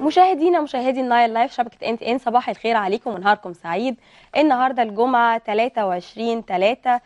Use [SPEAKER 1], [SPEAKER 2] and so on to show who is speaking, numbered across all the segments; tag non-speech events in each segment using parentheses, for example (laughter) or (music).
[SPEAKER 1] مشاهدينا مشاهدي النايل لايف شبكه ان تي ان صباح الخير عليكم ونهاركم سعيد النهارده الجمعه 23 3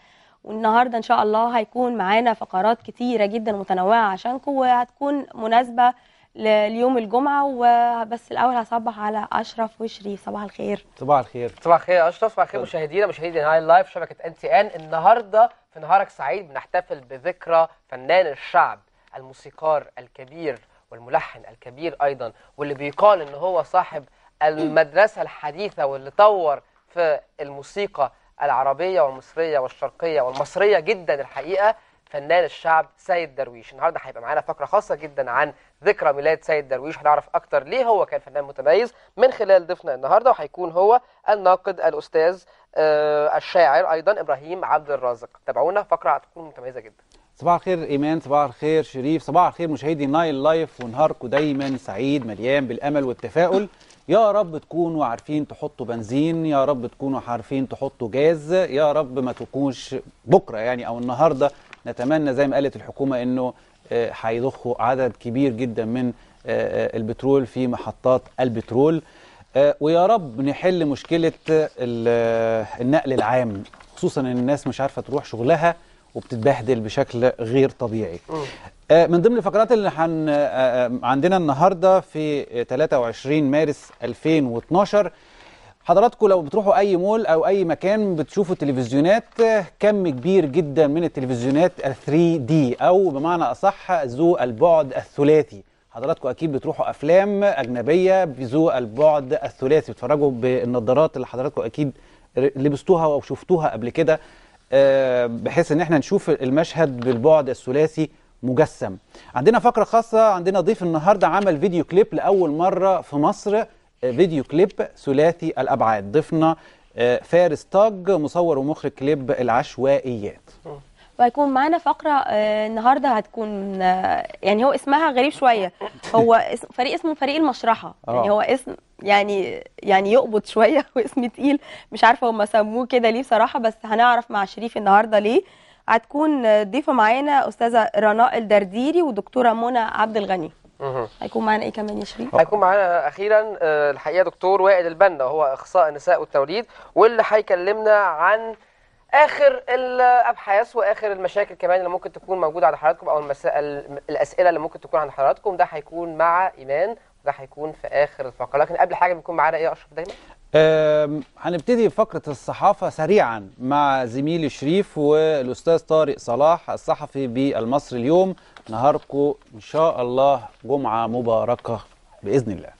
[SPEAKER 1] والنهارده ان شاء الله هيكون معانا فقرات كتيره جدا متنوعه عشانكم وهتكون مناسبه ليوم الجمعه وبس الاول هصبح على اشرف وشريف صباح الخير
[SPEAKER 2] صباح الخير صباح الخير يا اشرف صباح الخير مشاهدينا مشاهدي النايل لايف شبكه ان تي ان النهارده في نهارك سعيد بنحتفل بذكرى فنان الشعب الموسيقار الكبير والملحن الكبير أيضا واللي بيقال ان هو صاحب المدرسة الحديثة واللي طور في الموسيقى العربية والمصرية والشرقية والمصرية جدا الحقيقة فنان الشعب سيد درويش النهارده هيبقى معانا فقرة خاصة جدا عن ذكرى ميلاد سيد درويش هنعرف أكتر ليه هو كان فنان متميز من خلال ضيفنا النهارده وهيكون هو الناقد الأستاذ آه، الشاعر أيضا إبراهيم عبد الرازق تابعونا فقرة هتكون متميزة جدا
[SPEAKER 3] صباح الخير ايمان صباح الخير شريف صباح الخير مشاهدي نايل لايف ونهاركم دايما سعيد مليان بالامل والتفاؤل يا رب تكونوا عارفين تحطوا بنزين يا رب تكونوا عارفين تحطوا جاز يا رب ما تكونش بكره يعني او النهارده نتمنى زي ما قالت الحكومه انه آه، هيضخوا عدد كبير جدا من آه، آه، البترول في محطات البترول ويا رب نحل مشكله النقل العام خصوصا ان الناس مش عارفه تروح شغلها وبتتبهدل بشكل غير طبيعي آه، من ضمن الفقرات اللي حن آه، آه، عندنا النهارده في 23 مارس 2012 حضراتكم لو بتروحوا اي مول او اي مكان بتشوفوا تلفزيونات كم كبير جدا من التلفزيونات 3 دي او بمعنى اصح ذو البعد الثلاثي حضراتكم اكيد بتروحوا افلام اجنبيه بذو البعد الثلاثي بتتفرجوا بالنظارات اللي حضراتكم اكيد لبستوها او شفتوها قبل كده آه، بحيث ان احنا نشوف المشهد بالبعد الثلاثي مجسم عندنا فقره خاصه عندنا ضيف النهارده عمل فيديو كليب لاول مره في مصر آه، فيديو كليب ثلاثي الابعاد ضيفنا آه، فارس طاج مصور ومخرج كليب العشوائيات
[SPEAKER 1] وهيكون معانا فقره النهارده هتكون يعني هو اسمها غريب شويه هو فريق اسمه فريق المشرحه يعني هو اسم يعني يعني يقبض شويه (laughs) واسم تقيل مش عارفه هم سموه كده ليه بصراحه بس هنعرف مع شريف النهارده ليه هتكون ضيفه معانا استاذه رناء الدرديري ودكتوره منى عبد الغني هيكون معانا ايه كمان يا شريف؟ هيكون
[SPEAKER 2] معانا اخيرا آه، الحقيقه دكتور وائل البنا هو اخصائي النساء والتوليد واللي هيكلمنا عن اخر الابحاث واخر المشاكل كمان اللي ممكن تكون موجوده عند حضراتكم او الاسئله اللي ممكن تكون عند حضراتكم ده هيكون مع ايمان ده هيكون في اخر الفقره لكن قبل حاجه بيكون معانا ايه يا اشرف دايما
[SPEAKER 3] هنبتدي فقرة الصحافة سريعا مع زميلي شريف والأستاذ طارق صلاح الصحفي بالمصري اليوم نهاركم إن شاء الله جمعة مباركة بإذن الله